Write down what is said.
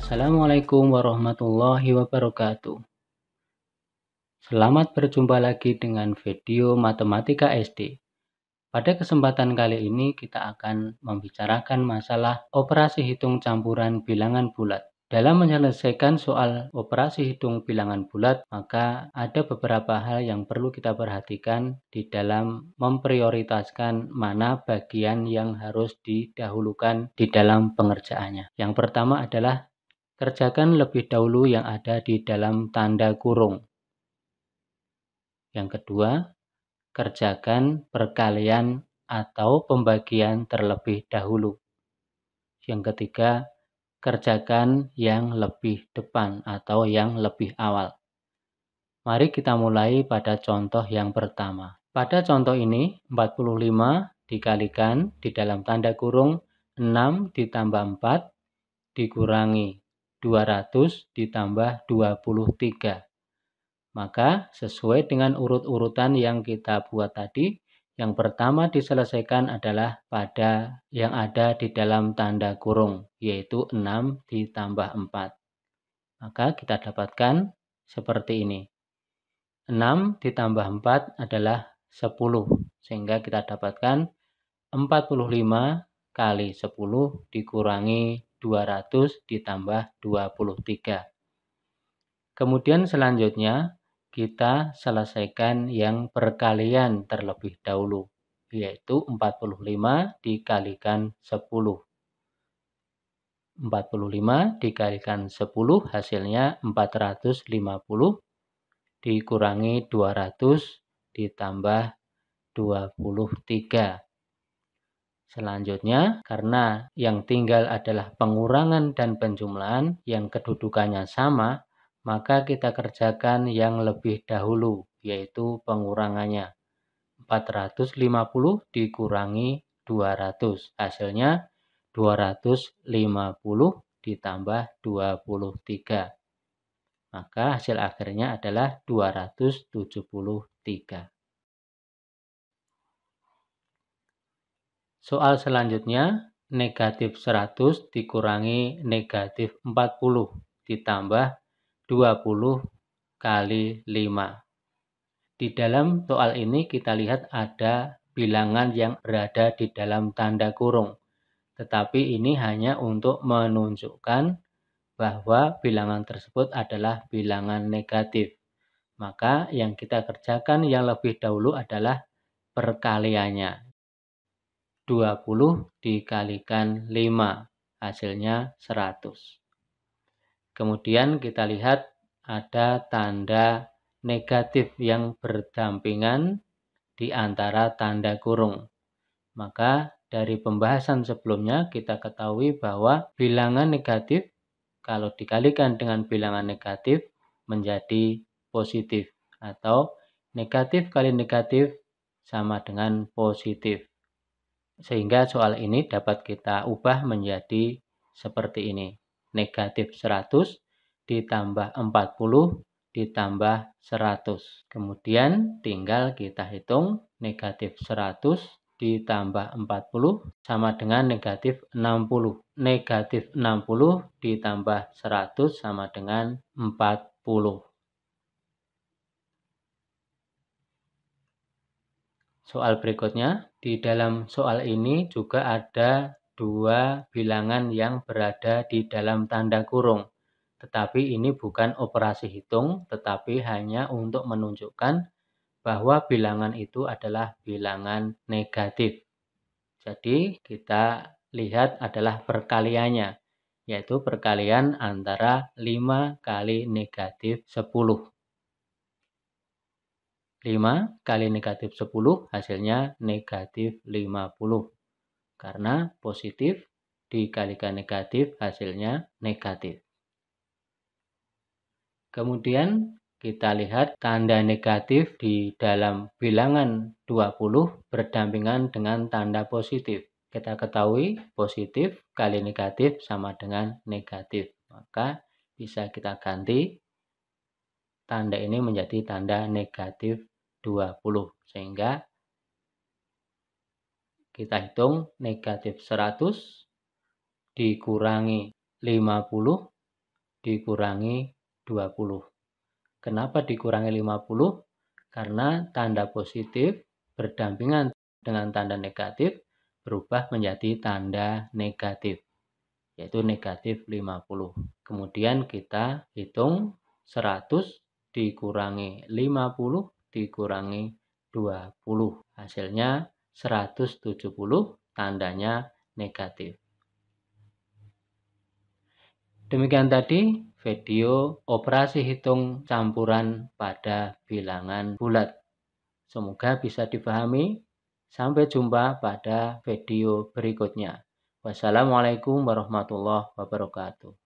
Assalamualaikum warahmatullahi wabarakatuh. Selamat berjumpa lagi dengan video Matematika SD. Pada kesempatan kali ini kita akan membicarakan masalah operasi hitung campuran bilangan bulat. Dalam menyelesaikan soal operasi hitung bilangan bulat, maka ada beberapa hal yang perlu kita perhatikan di dalam memprioritaskan mana bagian yang harus didahulukan di dalam pengerjaannya. Yang pertama adalah Kerjakan lebih dahulu yang ada di dalam tanda kurung. Yang kedua, kerjakan perkalian atau pembagian terlebih dahulu. Yang ketiga, kerjakan yang lebih depan atau yang lebih awal. Mari kita mulai pada contoh yang pertama. Pada contoh ini, 45 dikalikan di dalam tanda kurung 6 ditambah 4 dikurangi 200 ditambah 23. Maka sesuai dengan urut-urutan yang kita buat tadi, yang pertama diselesaikan adalah pada yang ada di dalam tanda kurung, yaitu 6 ditambah 4. Maka kita dapatkan seperti ini. 6 ditambah 4 adalah 10, sehingga kita dapatkan 45 kali 10 dikurangi 200 ditambah 23. Kemudian selanjutnya kita selesaikan yang perkalian terlebih dahulu, yaitu 45 dikalikan 10. 45 dikalikan 10 hasilnya 450 dikurangi 200 ditambah 23. Selanjutnya, karena yang tinggal adalah pengurangan dan penjumlahan yang kedudukannya sama, maka kita kerjakan yang lebih dahulu, yaitu pengurangannya. 450 dikurangi 200. Hasilnya 250 ditambah 23. Maka hasil akhirnya adalah 273. Soal selanjutnya, negatif 100 dikurangi negatif 40 ditambah 20 kali 5. Di dalam soal ini kita lihat ada bilangan yang berada di dalam tanda kurung. Tetapi ini hanya untuk menunjukkan bahwa bilangan tersebut adalah bilangan negatif. Maka yang kita kerjakan yang lebih dahulu adalah perkaliannya, 20 hmm. dikalikan 5, hasilnya 100. Kemudian kita lihat ada tanda negatif yang berdampingan di antara tanda kurung. Maka dari pembahasan sebelumnya kita ketahui bahwa bilangan negatif kalau dikalikan dengan bilangan negatif menjadi positif atau negatif kali negatif sama dengan positif. Sehingga soal ini dapat kita ubah menjadi seperti ini. Negatif 100 ditambah 40 ditambah 100. Kemudian tinggal kita hitung negatif 100 ditambah 40 sama dengan negatif 60. Negatif 60 ditambah 100 sama dengan 40. soal berikutnya. Di dalam soal ini juga ada dua bilangan yang berada di dalam tanda kurung. Tetapi ini bukan operasi hitung, tetapi hanya untuk menunjukkan bahwa bilangan itu adalah bilangan negatif. Jadi kita lihat adalah perkaliannya, yaitu perkalian antara 5 kali negatif 10. 5 kali negatif 10 hasilnya negatif 50. Karena positif dikalikan negatif hasilnya negatif. Kemudian kita lihat tanda negatif di dalam bilangan 20 berdampingan dengan tanda positif. Kita ketahui positif kali negatif sama dengan negatif. Maka bisa kita ganti tanda ini menjadi tanda negatif 20 sehingga kita hitung negatif 100 dikurangi 50 dikurangi 20 kenapa dikurangi 50 karena tanda positif berdampingan dengan tanda negatif berubah menjadi tanda negatif yaitu negatif 50 kemudian kita hitung 100 dikurangi 50 dikurangi 20. Hasilnya 170, tandanya negatif. Demikian tadi video operasi hitung campuran pada bilangan bulat. Semoga bisa dipahami. Sampai jumpa pada video berikutnya. Wassalamualaikum warahmatullahi wabarakatuh.